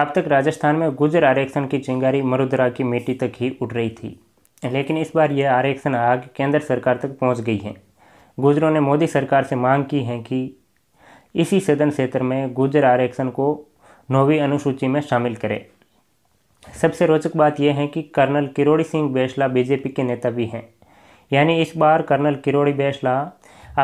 अब तक राजस्थान में गुजर आरक्षण की चिंगारी मरुदरा की मिट्टी तक ही उठ रही थी लेकिन इस बार यह आरक्षण आग केंद्र सरकार तक पहुंच गई है गुजरों ने मोदी सरकार से मांग की है कि इसी सदन क्षेत्र में गुजर आरक्षण को नौवीं अनुसूची में शामिल करें सबसे रोचक बात यह है कि कर्नल किरोड़ी सिंह बैसला बीजेपी के नेता भी हैं यानी इस बार कर्नल किरोड़ी बैसला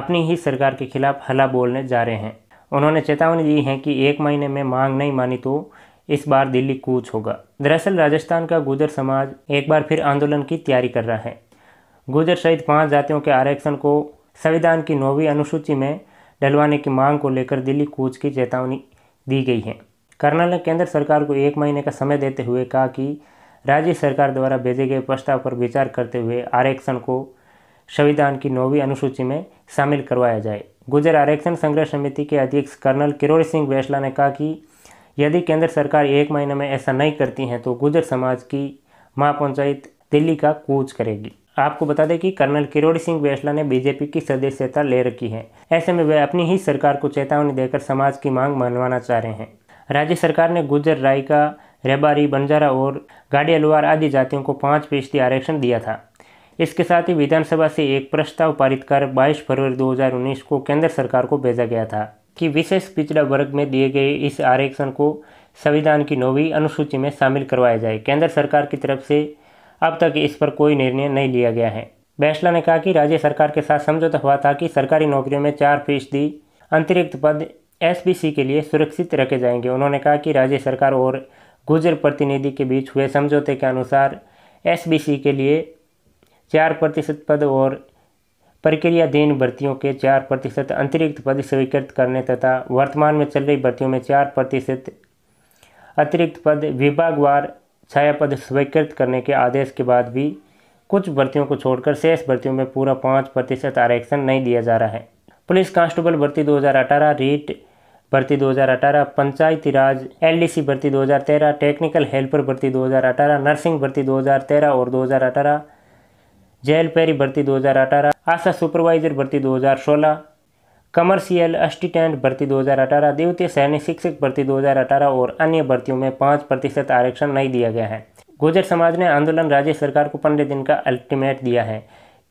अपनी ही सरकार के खिलाफ हला बोलने जा रहे हैं उन्होंने चेतावनी दी है कि एक महीने में मांग नहीं मानी तो इस बार दिल्ली कूच होगा दरअसल राजस्थान का गुजर समाज एक बार फिर आंदोलन की तैयारी कर रहा है गुजर सहित पांच जातियों के आरक्षण को संविधान की नौवीं अनुसूची में डलवाने की मांग को लेकर दिल्ली कूच की चेतावनी दी गई है कर्नल ने केंद्र सरकार को एक महीने का समय देते हुए कहा कि राज्य सरकार द्वारा भेजे गए प्रस्ताव पर विचार करते हुए आरक्षण को संविधान की नौवीं अनुसूची में शामिल करवाया जाए गुजर आरक्षण संघर्ष समिति के अध्यक्ष कर्नल किरोड़ी सिंह बैसला ने कहा कि यदि केंद्र सरकार एक महीने में ऐसा नहीं करती है तो गुजर समाज की महापंचायत दिल्ली का कूच करेगी आपको बता दें कि कर्नल किरोड़ी सिंह बैसला ने बीजेपी की सदस्यता ले रखी है ऐसे में वे अपनी ही सरकार को चेतावनी देकर समाज की मांग मनवाना चाह रहे हैं राज्य सरकार ने गुजर रायका रेबारी बंजारा और गाड़ी अलवार आदि जातियों को पाँच फीसदी आरक्षण दिया था इसके साथ ही विधानसभा से एक प्रस्ताव पारित कर 22 फरवरी 2019 को केंद्र सरकार को भेजा गया था कि विशेष पिछड़ा वर्ग में दिए गए इस आरक्षण को संविधान की नौवीं अनुसूची में शामिल करवाया जाए केंद्र सरकार की तरफ से अब तक इस पर कोई निर्णय नहीं लिया गया है बैसला ने कहा कि राज्य सरकार के साथ समझौता हुआ था कि सरकारी नौकरियों में चार फीसदी अतिरिक्त पद एसबीसी के लिए सुरक्षित रखे जाएंगे उन्होंने कहा कि राज्य सरकार और गुजर प्रतिनिधि के बीच हुए समझौते के अनुसार एसबीसी के लिए चार प्रतिशत पद और प्रक्रियाधीन भर्तियों के चार प्रतिशत अतिरिक्त पद स्वीकृत करने तथा वर्तमान में चल रही भर्तियों में चार प्रतिशत अतिरिक्त पद विभागवार छाया पद स्वीकृत करने के आदेश के बाद भी कुछ भर्तियों को छोड़कर शेष भर्तियों में पूरा पाँच प्रतिशत आरक्षण नहीं दिया जा रहा है पुलिस कांस्टेबल भर्ती 2018 रीट भर्ती 2018 पंचायती राज एलडीसी भर्ती 2013 टेक्निकल हेल्पर भर्ती 2018 नर्सिंग भर्ती 2013 और 2018 जेल पेरी भर्ती 2018 आशा सुपरवाइजर भर्ती 2016 कमर्शियल असिस्टेंट भर्ती 2018 द्वितीय सैन्य शिक्षक भर्ती 2018 और अन्य भर्तियों में पाँच प्रतिशत आरक्षण नहीं दिया गया है गुजर समाज ने आंदोलन राज्य सरकार को पंद्रह दिन का अल्टीमेट दिया है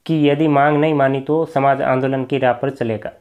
कि यदि मांग नहीं मानी तो समाज आंदोलन की राह पर चलेगा